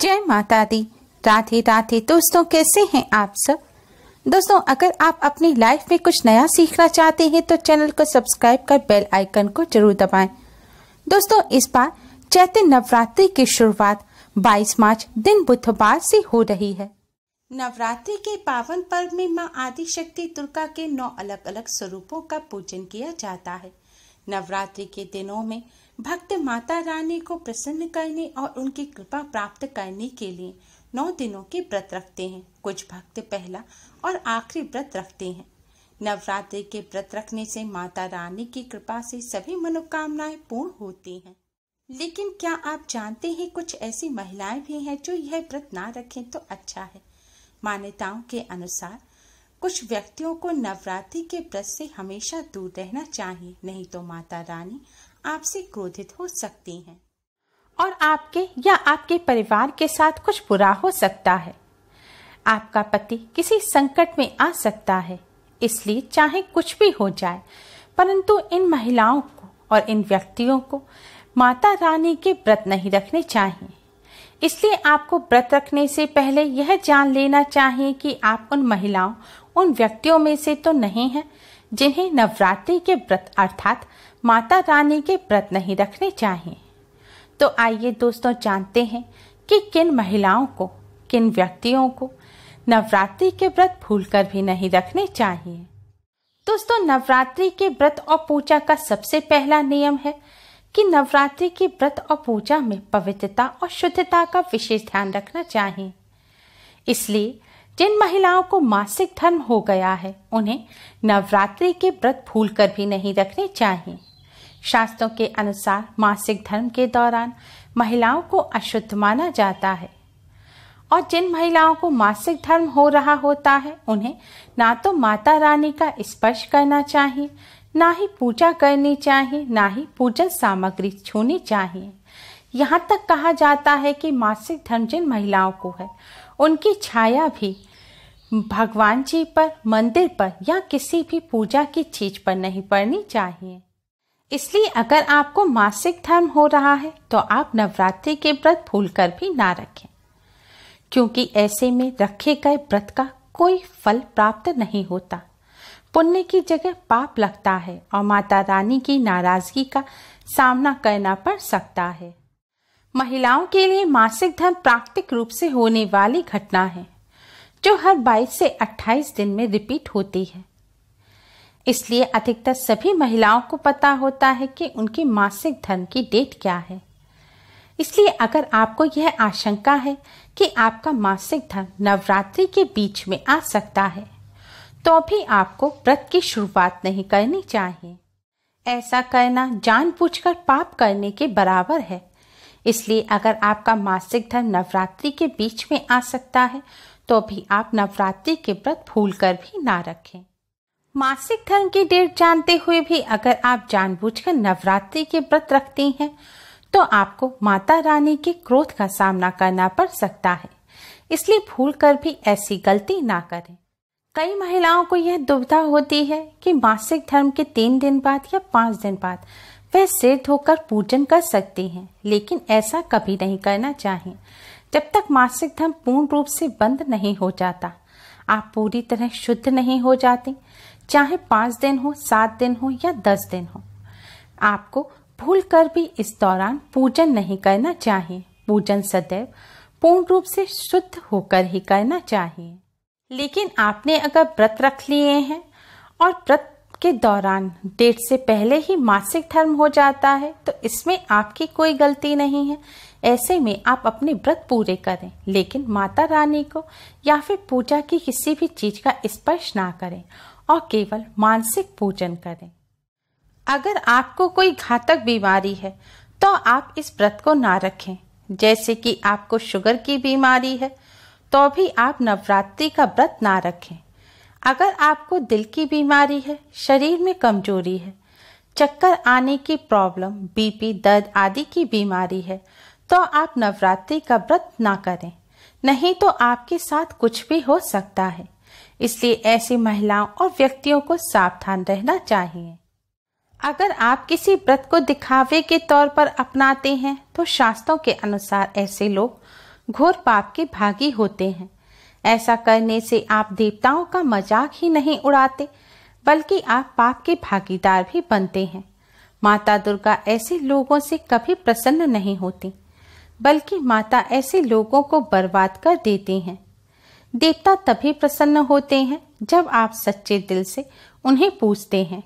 जय माता दी राधे राधे दोस्तों कैसे हैं आप सब दोस्तों अगर आप अपनी लाइफ में कुछ नया सीखना चाहते हैं तो चैनल को सब्सक्राइब कर बेल आइकन को जरूर दबाएं दोस्तों इस बार चैत्र नवरात्रि की शुरुआत 22 मार्च दिन बुधवार से हो रही है नवरात्रि के पावन पर्व में माँ आदि शक्ति दुर्गा के नौ अलग अलग स्वरूपों का पूजन किया जाता है नवरात्रि के दिनों में भक्त माता रानी को प्रसन्न करने और उनकी कृपा प्राप्त करने के लिए नौ दिनों के व्रत रखते हैं कुछ भक्त पहला और आखिरी व्रत रखते हैं नवरात्रि के व्रत रखने से माता रानी की कृपा से सभी मनोकामनाएं पूर्ण होती हैं लेकिन क्या आप जानते हैं कुछ ऐसी महिलाएं भी हैं जो यह व्रत ना रखें तो अच्छा है मान्यताओं के अनुसार कुछ व्यक्तियों को नवरात्रि के व्रत से हमेशा दूर रहना चाहिए नहीं तो माता रानी आपसे क्रोधित हो सकती हैं और आपके या आपके परिवार के साथ कुछ बुरा हो सकता है आपका पति किसी संकट में आ सकता है इसलिए चाहे कुछ भी हो जाए परंतु इन महिलाओं को और इन व्यक्तियों को माता रानी के व्रत नहीं रखने चाहिए इसलिए आपको व्रत रखने से पहले यह जान लेना चाहिए कि आप उन महिलाओं उन व्यक्तियों में से तो नहीं हैं जिन्हें नवरात्रि के व्रत अर्थात माता रानी के व्रत नहीं रखने चाहिए तो आइए दोस्तों जानते हैं कि किन महिलाओं को किन व्यक्तियों को नवरात्रि के व्रत भूलकर भी नहीं रखने चाहिए दोस्तों नवरात्रि के व्रत और पूजा का सबसे पहला नियम है कि नवरात्रि के व्रत और पूजा में पवित्रता और शुद्धता का विशेष ध्यान रखना चाहिए इसलिए जिन महिलाओं को मासिक धर्म हो गया है उन्हें नवरात्रि के व्रत भूल कर भी नहीं रखने चाहिए शास्त्रों के अनुसार मासिक धर्म के दौरान महिलाओं को अशुद्ध माना जाता है और जिन महिलाओं को मासिक धर्म हो रहा होता है उन्हें ना तो माता रानी का स्पर्श करना चाहिए ना ही पूजा करनी चाहिए ना ही पूजन सामग्री छूनी चाहिए यहाँ तक कहा जाता है कि मासिक धर्म जिन महिलाओं को है उनकी छाया भी भगवान जी पर मंदिर पर या किसी भी पूजा की चीज पर नहीं पड़नी चाहिए इसलिए अगर आपको मासिक धर्म हो रहा है तो आप नवरात्रि के व्रत भूल कर भी ना रखें क्योंकि ऐसे में रखे गए व्रत का कोई फल प्राप्त नहीं होता पुण्य की जगह पाप लगता है और माता रानी की नाराजगी का सामना करना पड़ सकता है महिलाओं के लिए मासिक धर्म प्राकृतिक रूप से होने वाली घटना है जो हर 22 से 28 दिन में रिपीट होती है इसलिए अधिकतर सभी महिलाओं को पता होता है कि उनकी मासिक धर्म की डेट क्या है इसलिए अगर आपको यह आशंका है कि आपका मासिक धर्म नवरात्रि के बीच में आ सकता है तो भी आपको व्रत की शुरुआत नहीं करनी चाहिए ऐसा करना जानबूझकर पाप करने के बराबर है इसलिए अगर आपका मासिक धर्म नवरात्रि के बीच में आ सकता है तो भी आप नवरात्रि के व्रत भूल कर भी ना रखें मासिक धर्म की डेट जानते हुए भी अगर आप जानबूझकर नवरात्रि के व्रत रखते हैं तो आपको माता रानी के क्रोध का सामना करना पड़ सकता है इसलिए भूल कर भी ऐसी गलती ना करें कई महिलाओं को यह दुविधा होती है कि मासिक धर्म के तीन दिन बाद या पांच दिन बाद वह सिद्ध होकर पूजन कर सकते हैं लेकिन ऐसा कभी नहीं करना चाहिए जब तक मासिक धर्म पूर्ण रूप से बंद नहीं हो जाता आप पूरी तरह शुद्ध नहीं हो जाते चाहे पांच दिन हो सात दिन हो या दस दिन हो आपको भूल कर भी इस दौरान पूजन नहीं करना चाहिए पूजन सदैव पूर्ण रूप से शुद्ध होकर ही करना चाहिए लेकिन आपने अगर व्रत रख लिए हैं और व्रत के दौरान डेट से पहले ही मासिक धर्म हो जाता है तो इसमें आपकी कोई गलती नहीं है ऐसे में आप अपने व्रत पूरे करें लेकिन माता रानी को या फिर पूजा की किसी भी चीज का स्पर्श ना करें और केवल मानसिक पूजन करें अगर आपको कोई घातक बीमारी है तो आप इस व्रत को ना रखें जैसे कि आपको शुगर की बीमारी है तो भी आप नवरात्रि का व्रत ना रखें अगर आपको दिल की बीमारी है शरीर में कमजोरी है चक्कर आने की प्रॉब्लम बीपी दर्द आदि की बीमारी है तो आप नवरात्रि का व्रत ना करें नहीं तो आपके साथ कुछ भी हो सकता है इसलिए ऐसी महिलाओं और व्यक्तियों को सावधान रहना चाहिए अगर आप किसी व्रत को दिखावे के तौर पर अपनाते हैं तो शास्त्रों के अनुसार ऐसे लोग घोर पाप के भागी होते हैं ऐसा करने से आप देवताओं का मजाक ही नहीं उड़ाते बल्कि आप पाप के भागीदार भी बनते हैं माता दुर्गा ऐसे लोगों से कभी प्रसन्न नहीं होती बल्कि माता ऐसे लोगों को बर्बाद कर देती हैं देवता तभी प्रसन्न होते हैं जब आप सच्चे दिल से उन्हें पूछते हैं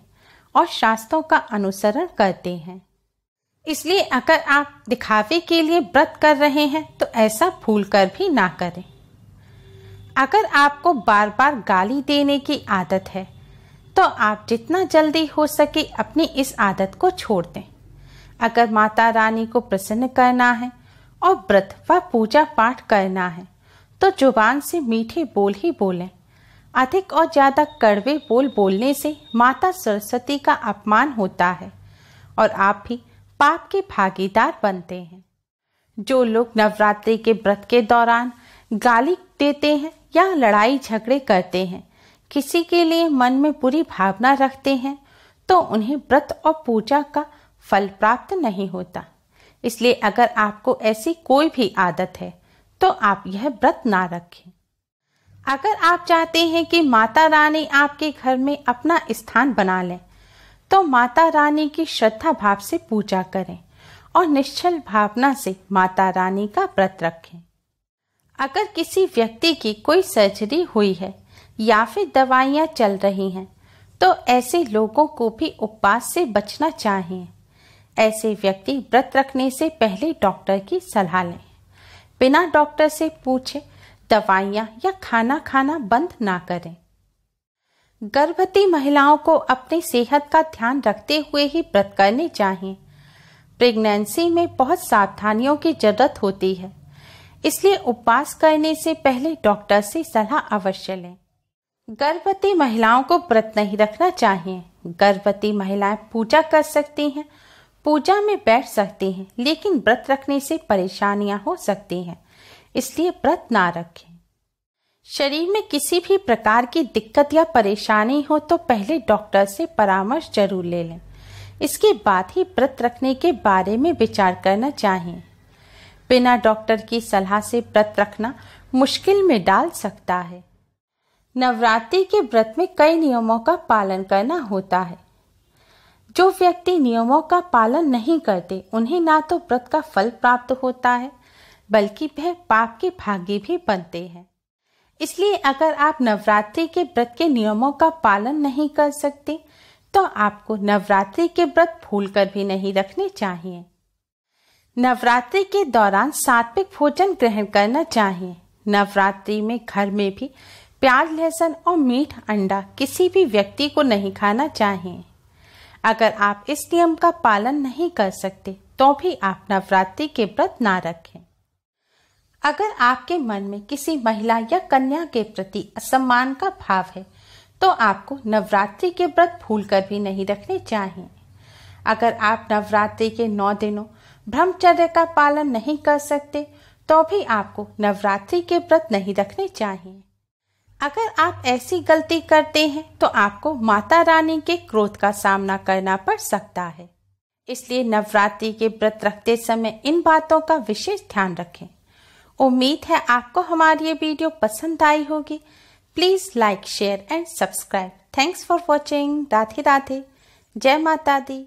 और शास्त्रों का अनुसरण करते हैं इसलिए अगर आप दिखावे के लिए व्रत कर रहे हैं तो ऐसा भूल कर भी ना करें अगर आपको बार बार गाली देने की आदत है तो आप जितना जल्दी हो सके अपनी इस आदत को छोड़ दें अगर माता रानी को प्रसन्न करना है और व्रत व पूजा पाठ करना है तो जुबान से मीठे बोल ही बोलें अधिक और ज़्यादा कड़वे बोल बोलने से माता सरस्वती का अपमान होता है और आप भी पाप के भागीदार बनते हैं जो लोग नवरात्रि के व्रत के दौरान गाली देते हैं या लड़ाई झगड़े करते हैं किसी के लिए मन में बुरी भावना रखते हैं तो उन्हें व्रत और पूजा का फल प्राप्त नहीं होता इसलिए अगर आपको ऐसी कोई भी आदत है तो आप यह व्रत ना रखें अगर आप चाहते हैं कि माता रानी आपके घर में अपना स्थान बना लें तो माता रानी की श्रद्धा भाव से पूजा करें और निश्चल भावना से माता रानी का व्रत रखें अगर किसी व्यक्ति की कोई सर्जरी हुई है या फिर दवाइयां चल रही हैं तो ऐसे लोगों को भी उपवास से बचना चाहिए ऐसे व्यक्ति व्रत रखने से पहले डॉक्टर की सलाह लें बिना डॉक्टर से पूछे दवाइयां या खाना खाना बंद ना करें गर्भवती महिलाओं को अपनी सेहत का ध्यान रखते हुए ही व्रत करने चाहिए प्रेगनेंसी में बहुत सावधानियों की जरूरत होती है इसलिए उपवास करने से पहले डॉक्टर से सलाह अवश्य लें गर्भवती महिलाओं को व्रत नहीं रखना चाहिए गर्भवती महिलाएं पूजा कर सकती हैं पूजा में बैठ सकती हैं लेकिन व्रत रखने से परेशानियां हो सकती हैं इसलिए व्रत ना रखें शरीर में किसी भी प्रकार की दिक्कत या परेशानी हो तो पहले डॉक्टर से परामर्श जरूर ले लें इसके बाद ही व्रत रखने के बारे में विचार करना चाहिए बिना डॉक्टर की सलाह से व्रत रखना मुश्किल में डाल सकता है नवरात्रि के व्रत में कई नियमों का पालन करना होता है जो व्यक्ति नियमों का पालन नहीं करते उन्हें ना तो व्रत का फल प्राप्त होता है बल्कि वह पाप के भागी भी बनते हैं इसलिए अगर आप नवरात्रि के व्रत के नियमों का पालन नहीं कर सकते तो आपको नवरात्रि के व्रत भूल कर भी नहीं रखने चाहिए नवरात्रि के दौरान सात्विक भोजन ग्रहण करना चाहिए नवरात्रि में घर में भी प्याज लहसुन और मीठ अंडा किसी भी व्यक्ति को नहीं खाना चाहिए अगर आप इस नियम का पालन नहीं कर सकते तो भी आप नवरात्रि के व्रत ना रखें अगर आपके मन में किसी महिला या कन्या के प्रति असम्मान का भाव है तो आपको नवरात्रि के व्रत भूल कर भी नहीं रखने चाहिए अगर आप नवरात्रि के नौ दिनों ब्रह्मचर्य का पालन नहीं कर सकते तो भी आपको नवरात्रि के व्रत नहीं रखने चाहिए अगर आप ऐसी गलती करते हैं तो आपको माता रानी के क्रोध का सामना करना पड़ सकता है इसलिए नवरात्रि के व्रत रखते समय इन बातों का विशेष ध्यान रखें उम्मीद है आपको हमारी ये वीडियो पसंद आई होगी please like share and subscribe thanks for watching Radhe Radhe जय माता दी